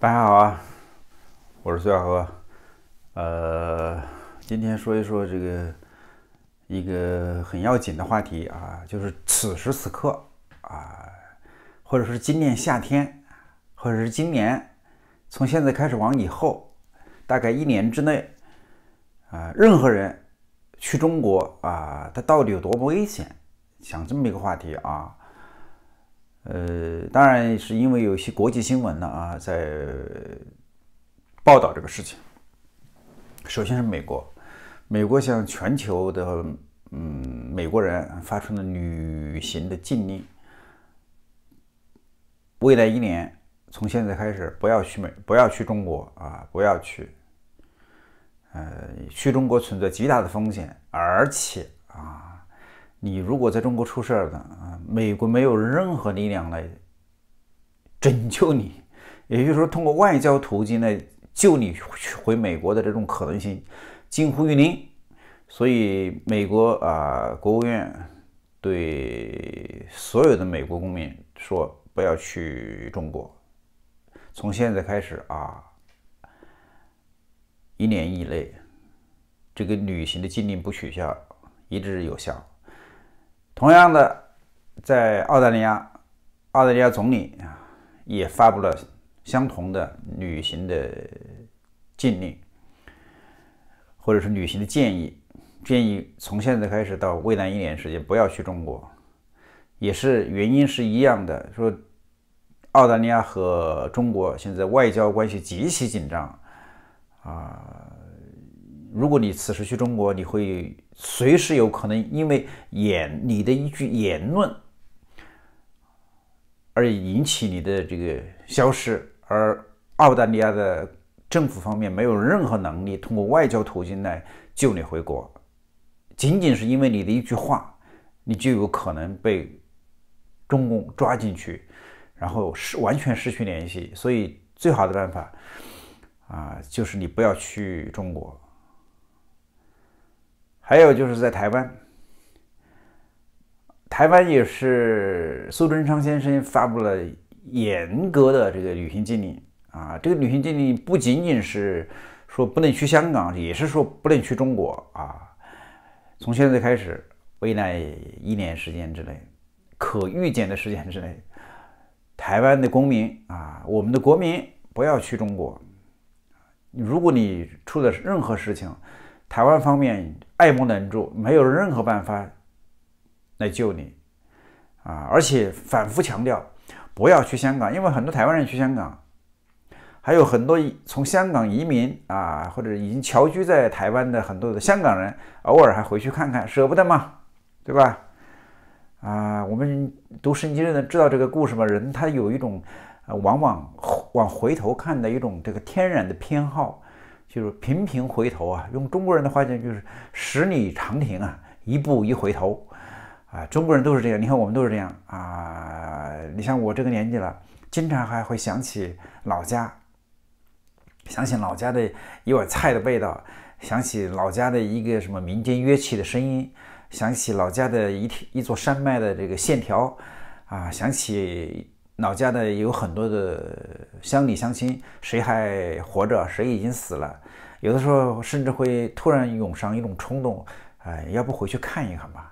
大家好啊，我是苏小河，呃，今天说一说这个一个很要紧的话题啊，就是此时此刻啊，或者是今年夏天，或者是今年从现在开始往以后，大概一年之内，啊，任何人去中国啊，他到底有多危险？想这么一个话题啊。呃，当然是因为有些国际新闻呢啊，在报道这个事情。首先是美国，美国向全球的嗯美国人发出了旅行的禁令。未来一年，从现在开始，不要去美，不要去中国啊，不要去。呃，去中国存在极大的风险，而且啊，你如果在中国出事儿呢啊。美国没有任何力量来拯救你，也就是说，通过外交途径来救你回美国的这种可能性近乎于零。所以，美国啊，国务院对所有的美国公民说，不要去中国。从现在开始啊，一年以内，这个旅行的禁令不取消，一直有效。同样的。在澳大利亚，澳大利亚总理啊也发布了相同的旅行的禁令，或者是旅行的建议，建议从现在开始到未来一年时间不要去中国，也是原因是一样的，说澳大利亚和中国现在外交关系极其紧张，啊，如果你此时去中国，你会随时有可能因为言你的一句言论。而引起你的这个消失，而澳大利亚的政府方面没有任何能力通过外交途径来救你回国，仅仅是因为你的一句话，你就有可能被中共抓进去，然后失完全失去联系。所以最好的办法，啊，就是你不要去中国，还有就是在台湾。台湾也是苏贞昌先生发布了严格的这个旅行禁令啊，这个旅行禁令不仅仅是说不能去香港，也是说不能去中国啊。从现在开始，未来一年时间之内，可预见的时间之内，台湾的公民啊，我们的国民不要去中国。如果你出了任何事情，台湾方面爱莫能助，没有任何办法。来救你，啊！而且反复强调不要去香港，因为很多台湾人去香港，还有很多从香港移民啊，或者已经侨居在台湾的很多的香港人，偶尔还回去看看，舍不得嘛，对吧？啊，我们读圣经论的知道这个故事吗？人他有一种，往往往回头看的一种这个天然的偏好，就是频频回头啊。用中国人的话讲，就是十里长亭啊，一步一回头。啊，中国人都是这样。你看，我们都是这样啊。你像我这个年纪了，经常还会想起老家，想起老家的一碗菜的味道，想起老家的一个什么民间乐器的声音，想起老家的一一座山脉的这个线条，啊，想起老家的有很多的乡里乡亲，谁还活着，谁已经死了。有的时候甚至会突然涌上一种冲动，哎，要不回去看一看吧。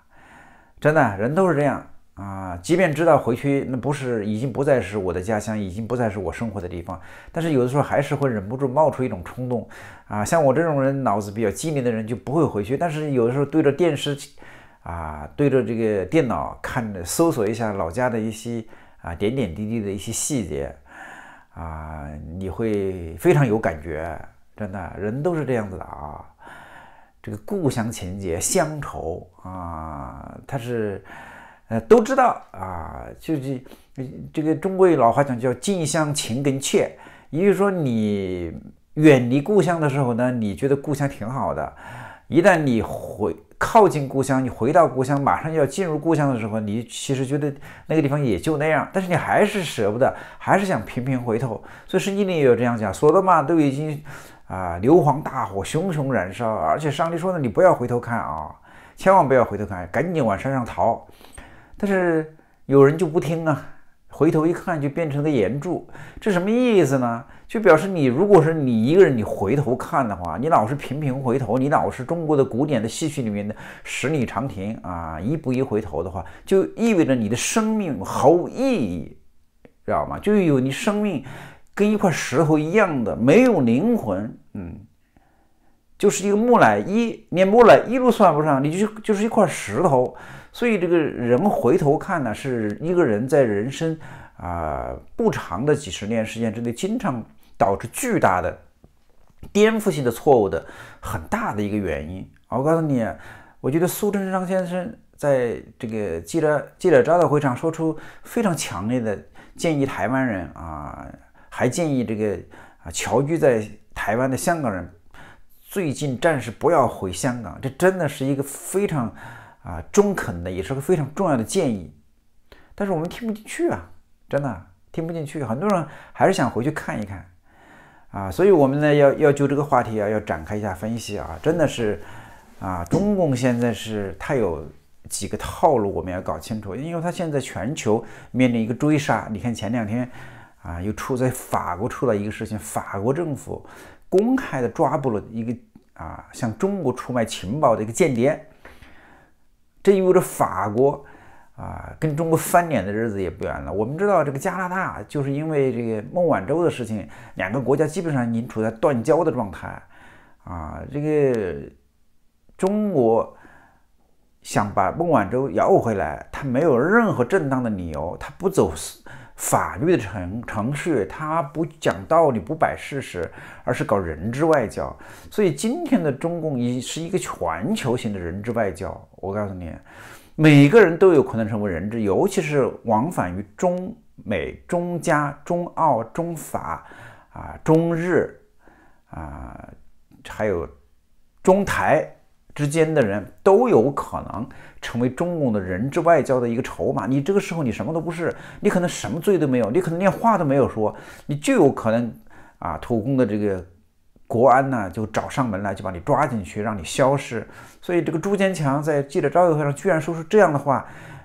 真的，人都是这样啊！即便知道回去，那不是已经不再是我的家乡，已经不再是我生活的地方，但是有的时候还是会忍不住冒出一种冲动啊！像我这种人脑子比较机灵的人就不会回去，但是有的时候对着电视啊，对着这个电脑看，搜索一下老家的一些啊点点滴滴的一些细节啊，你会非常有感觉。真的，人都是这样子的啊。这个故乡情结、乡愁啊，它是，呃，都知道啊，就是这个中国老话讲叫“近乡情更怯”，也就是说，你远离故乡的时候呢，你觉得故乡挺好的；一旦你回靠近故乡、你回到故乡、马上要进入故乡的时候，你其实觉得那个地方也就那样，但是你还是舍不得，还是想频频回头。所以圣经》里也有这样讲，索罗嘛，都已经。啊，硫磺大火熊熊燃烧，而且上帝说呢，你不要回头看啊，千万不要回头看，赶紧往山上逃。但是有人就不听啊，回头一看就变成个岩柱，这什么意思呢？就表示你如果说你一个人你回头看的话，你老是频频回头，你老是中国的古典的戏曲里面的十里长亭啊，一步一回头的话，就意味着你的生命毫无意义，知道吗？就有你生命。跟一块石头一样的，没有灵魂，嗯，就是一个木乃伊。连木乃伊都算不上，你就就是一块石头。所以这个人回头看呢，是一个人在人生啊不长的几十年时间之内，经常导致巨大的颠覆性的错误的很大的一个原因我告诉你，我觉得苏贞昌先生在这个记者记者招待会上说出非常强烈的建议，台湾人啊。还建议这个啊侨居在台湾的香港人，最近暂时不要回香港。这真的是一个非常啊中肯的，也是个非常重要的建议。但是我们听不进去啊，真的听不进去。很多人还是想回去看一看啊，所以我们呢要要就这个话题啊要展开一下分析啊，真的是啊中共现在是太有几个套路，我们要搞清楚，因为他现在全球面临一个追杀。你看前两天。啊，又出在法国，出了一个事情，法国政府公开的抓捕了一个啊，向中国出卖情报的一个间谍。这意味着法国啊，跟中国翻脸的日子也不远了。我们知道，这个加拿大就是因为这个孟晚舟的事情，两个国家基本上已经处在断交的状态。啊，这个中国想把孟晚舟要回来，他没有任何正当的理由，他不走。法律的程程序，他不讲道理，不摆事实，而是搞人质外交。所以今天的中共已是一个全球型的人质外交。我告诉你，每个人都有可能成为人质，尤其是往返于中美、中加、中澳、中法，啊，中日，啊，还有中台。之间的人都有可能成为中共的人质外交的一个筹码。你这个时候你什么都不是，你可能什么罪都没有，你可能连话都没有说，你就有可能啊，土工的这个国安呢就找上门来，就把你抓进去，让你消失。所以这个朱建强在记者招待会上居然说出这样的话：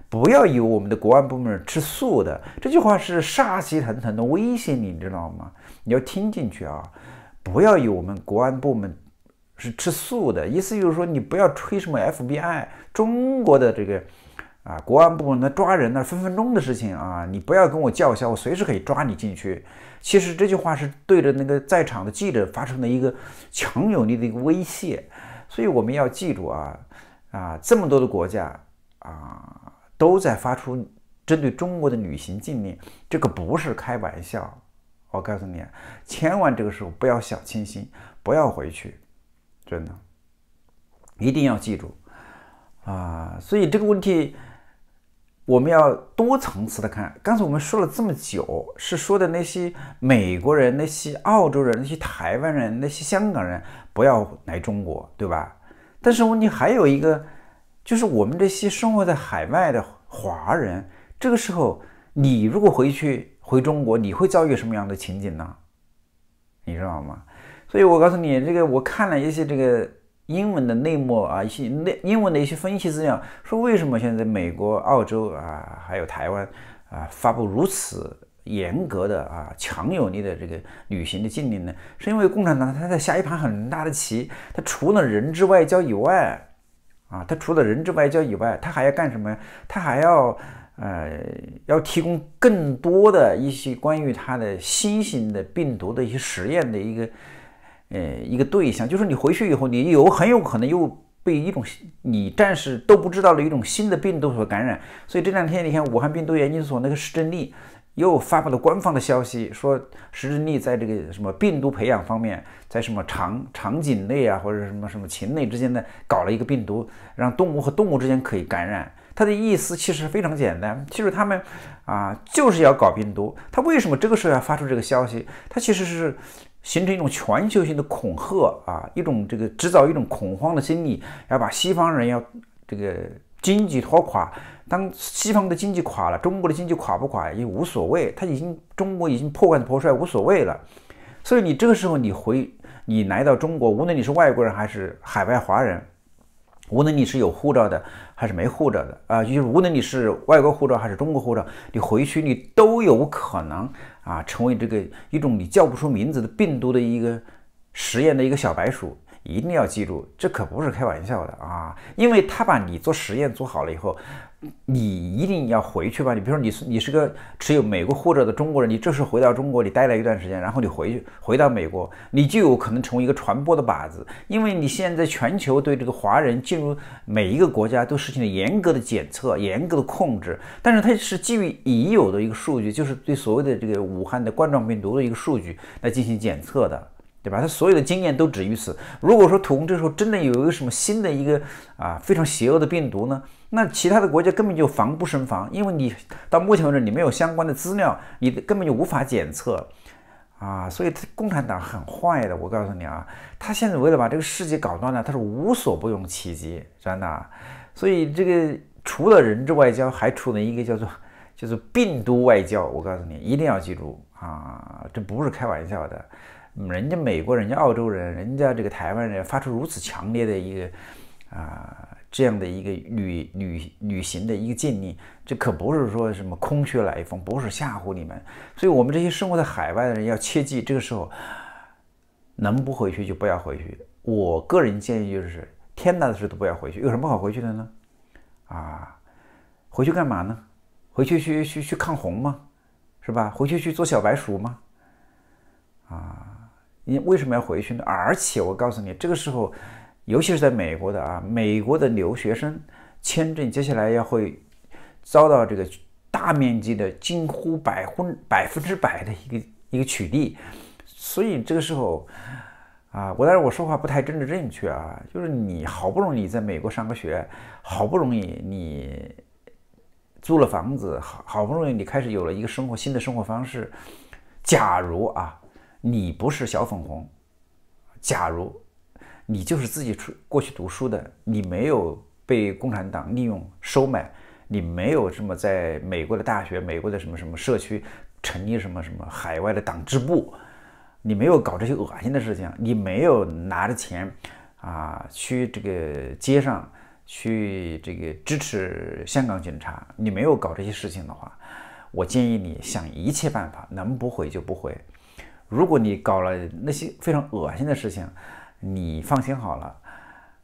不要以为我们的国安部门吃素的，这句话是杀气腾腾的威胁你，你知道吗？你要听进去啊，不要以为我们国安部门。是吃素的意思，就是说你不要吹什么 FBI，中国的这个啊，国安部门的抓人呢，分分钟的事情啊，你不要跟我叫嚣，我随时可以抓你进去。其实这句话是对着那个在场的记者发出的一个强有力的一个威胁。所以我们要记住啊啊，这么多的国家啊都在发出针对中国的旅行禁令，这个不是开玩笑。我告诉你，千万这个时候不要小清新，不要回去。真的，一定要记住啊！所以这个问题，我们要多层次的看。刚才我们说了这么久，是说的那些美国人、那些澳洲人、那些台湾人、那些香港人不要来中国，对吧？但是问题还有一个，就是我们这些生活在海外的华人，这个时候你如果回去回中国，你会遭遇什么样的情景呢？你知道吗？所以我告诉你，这个我看了一些这个英文的内幕啊，一些内英文的一些分析资料，说为什么现在美国、澳洲啊，还有台湾啊，发布如此严格的啊、强有力的这个旅行的禁令呢？是因为共产党他在下一盘很大的棋，他除了人质外交以外，啊，他除了人质外交以外，他还要干什么呀？他还要呃，要提供更多的一些关于他的新型的病毒的一些实验的一个。呃，一个对象就是你回去以后，你有很有可能又被一种你暂时都不知道的一种新的病毒所感染。所以这两天你看，武汉病毒研究所那个石正丽又发布了官方的消息，说石正丽在这个什么病毒培养方面，在什么场场颈类啊或者什么什么禽类之间的搞了一个病毒，让动物和动物之间可以感染。他的意思其实非常简单，其实他们啊就是要搞病毒。他为什么这个时候要发出这个消息？他其实是。形成一种全球性的恐吓啊，一种这个制造一种恐慌的心理，要把西方人要这个经济拖垮。当西方的经济垮了，中国的经济垮不垮也无所谓，他已经中国已经破罐子破摔，无所谓了。所以你这个时候你回你来到中国，无论你是外国人还是海外华人。无论你是有护照的还是没护照的啊，就是无论你是外国护照还是中国护照，你回去你都有可能啊，成为这个一种你叫不出名字的病毒的一个实验的一个小白鼠。一定要记住，这可不是开玩笑的啊！因为他把你做实验做好了以后，你一定要回去吧。你比如说，你是你是个持有美国护照的中国人，你这是回到中国，你待了一段时间，然后你回去回到美国，你就有可能成为一个传播的靶子，因为你现在全球对这个华人进入每一个国家都实行了严格的检测、严格的控制。但是它是基于已有的一个数据，就是对所谓的这个武汉的冠状病毒的一个数据来进行检测的。对吧？他所有的经验都止于此。如果说土共这时候真的有一个什么新的一个啊非常邪恶的病毒呢，那其他的国家根本就防不胜防，因为你到目前为止你没有相关的资料，你根本就无法检测啊。所以共产党很坏的，我告诉你啊，他现在为了把这个世界搞乱了，他是无所不用其极，真的。所以这个除了人质外交，还出了一个叫做叫做病毒外交。我告诉你，一定要记住。啊，这不是开玩笑的，人家美国、人家澳洲人、人家这个台湾人发出如此强烈的一个啊这样的一个旅旅旅行的一个建议，这可不是说什么空穴来风，不是吓唬你们，所以我们这些生活在海外的人要切记，这个时候能不回去就不要回去。我个人建议就是，天大的事都不要回去，有什么好回去的呢？啊，回去干嘛呢？回去去去去抗洪吗？是吧？回去去做小白鼠吗？啊，你为什么要回去呢？而且我告诉你，这个时候，尤其是在美国的啊，美国的留学生签证接下来要会遭到这个大面积的近乎百分百分之百的一个一个取缔。所以这个时候，啊，我当然我说话不太政治正确啊，就是你好不容易在美国上个学，好不容易你。租了房子，好好不容易，你开始有了一个生活，新的生活方式。假如啊，你不是小粉红，假如你就是自己出过去读书的，你没有被共产党利用收买，你没有什么在美国的大学、美国的什么什么社区成立什么什么海外的党支部，你没有搞这些恶心的事情，你没有拿着钱啊去这个街上。去这个支持香港警察，你没有搞这些事情的话，我建议你想一切办法，能不回就不回。如果你搞了那些非常恶心的事情，你放心好了，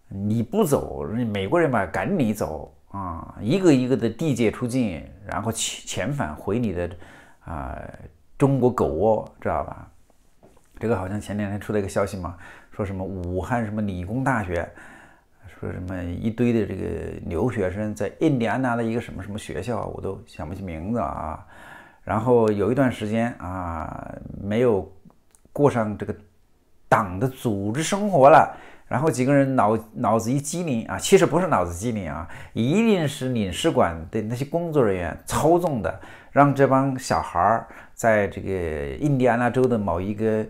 你不走，美国人吧赶你走啊，一个一个的地界出境，然后遣遣返回你的啊中国狗窝，知道吧？这个好像前两天出了一个消息嘛，说什么武汉什么理工大学。说什么一堆的这个留学生在印第安纳的一个什么什么学校，我都想不起名字啊。然后有一段时间啊，没有过上这个党的组织生活了。然后几个人脑脑子一机灵啊，其实不是脑子机灵啊，一定是领事馆的那些工作人员操纵的，让这帮小孩儿在这个印第安纳州的某一个。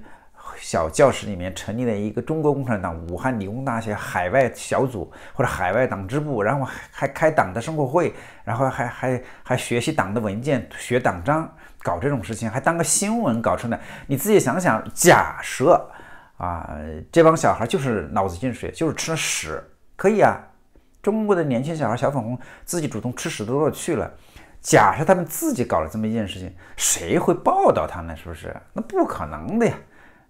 小教室里面成立了一个中国共产党武汉理工大学海外小组或者海外党支部，然后还还开党的生活会，然后还还还学习党的文件、学党章、搞这种事情，还当个新闻搞出来。你自己想想，假设啊，这帮小孩就是脑子进水，就是吃屎，可以啊。中国的年轻小孩、小粉红自己主动吃屎多了去了。假设他们自己搞了这么一件事情，谁会报道他呢？是不是？那不可能的呀。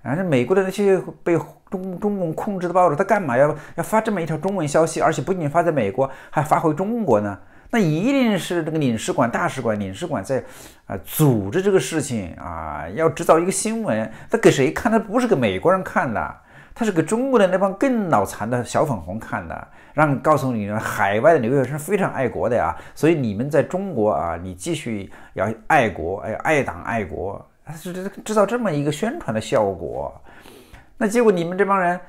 反正美国的那些被中中共控制的报纸，他干嘛要要发这么一条中文消息？而且不仅发在美国，还发回中国呢？那一定是这个领事馆、大使馆、领事馆在啊组织这个事情啊，要制造一个新闻。他给谁看？他不是给美国人看的，他是给中国的那帮更脑残的小粉红看的，让告诉你，海外的留学生非常爱国的呀。所以你们在中国啊，你继续要爱国，哎，爱党爱国。是制制造这么一个宣传的效果，那结果你们这帮人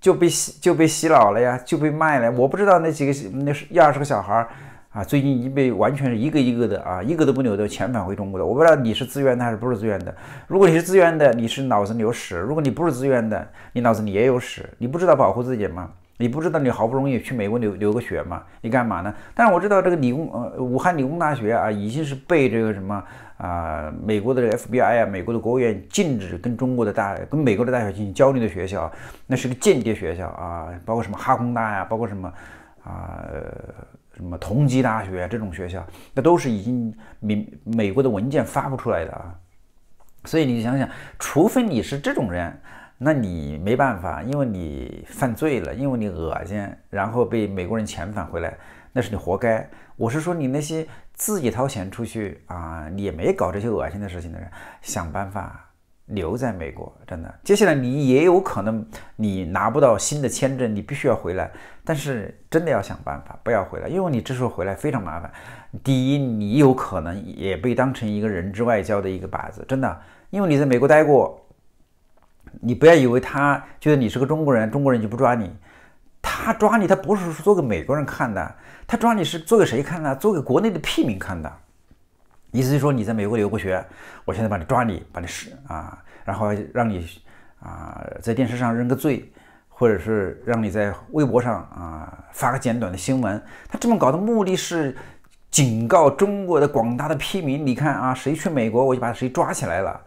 就被洗就被洗脑了呀，就被卖了。我不知道那几个那是一二十个小孩儿啊，最近已经被完全是一个一个的啊，一个都不留的遣返回中国的。我不知道你是自愿的还是不是自愿的。如果你是自愿的，你是脑子里有屎；如果你不是自愿的，你脑子里也有屎。你不知道保护自己吗？你不知道你好不容易去美国留留个血吗？你干嘛呢？但是我知道这个理工呃武汉理工大学啊，已经是被这个什么。啊，美国的 FBI 啊，美国的国务院禁止跟中国的大，跟美国的大学进行交流的学校，那是个间谍学校啊，包括什么哈工大呀，包括什么啊，什么同济大学啊，这种学校，那都是已经明美国的文件发布出来的啊。所以你想想，除非你是这种人，那你没办法，因为你犯罪了，因为你恶心，然后被美国人遣返回来，那是你活该。我是说你那些。自己掏钱出去啊，你也没搞这些恶心的事情的人，想办法留在美国。真的，接下来你也有可能你拿不到新的签证，你必须要回来，但是真的要想办法不要回来，因为你这时候回来非常麻烦。第一，你有可能也被当成一个人质外交的一个靶子，真的，因为你在美国待过，你不要以为他觉得你是个中国人，中国人就不抓你。他抓你，他不是说做给美国人看的，他抓你是做给谁看呢？做给国内的屁民看的。意思就是说，你在美国留过学，我现在把你抓，你把你是啊，然后让你啊在电视上认个罪，或者是让你在微博上啊发个简短的新闻。他这么搞的目的是警告中国的广大的屁民，你看啊，谁去美国我就把谁抓起来了。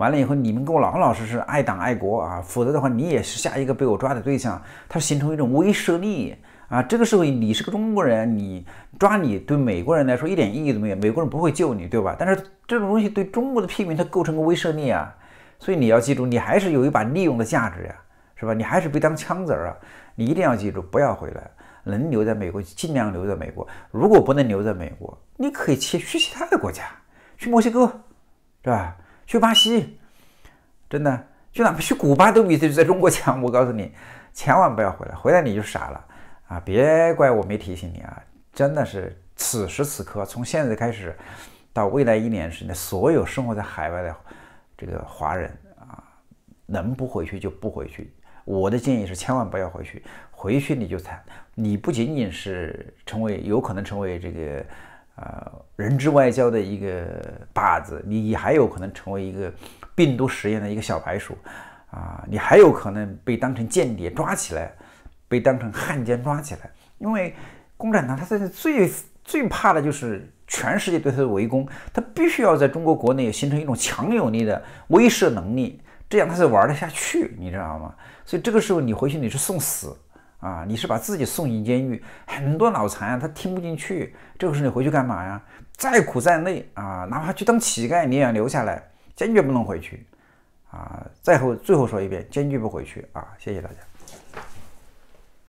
完了以后，你们给我老老实实爱党爱国啊，否则的话，你也是下一个被我抓的对象。它形成一种威慑力啊。这个时候，你是个中国人，你抓你对美国人来说一点意义都没有，美国人不会救你，对吧？但是这种东西对中国的屁民，它构成个威慑力啊。所以你要记住，你还是有一把利用的价值呀，是吧？你还是被当枪子儿啊。你一定要记住，不要回来，能留在美国尽量留在美国。如果不能留在美国，你可以去去其他的国家，去墨西哥，是吧？去巴西，真的去哪去古巴都比在在中国强。我告诉你，千万不要回来，回来你就傻了啊！别怪我没提醒你啊！真的是此时此刻，从现在开始到未来一年时间，所有生活在海外的这个华人啊，能不回去就不回去。我的建议是，千万不要回去，回去你就惨，你不仅仅是成为有可能成为这个。呃，人质外交的一个靶子，你还有可能成为一个病毒实验的一个小白鼠啊，你还有可能被当成间谍抓起来，被当成汉奸抓起来。因为共产党他在最最怕的就是全世界对他的围攻，他必须要在中国国内形成一种强有力的威慑能力，这样他才玩得下去，你知道吗？所以这个时候你回去你是送死。啊！你是把自己送进监狱，很多脑残啊，他听不进去，这个时候你回去干嘛呀？再苦再累啊，哪怕去当乞丐，你也要留下来，坚决不能回去！啊，再后最后说一遍，坚决不回去啊！谢谢大家。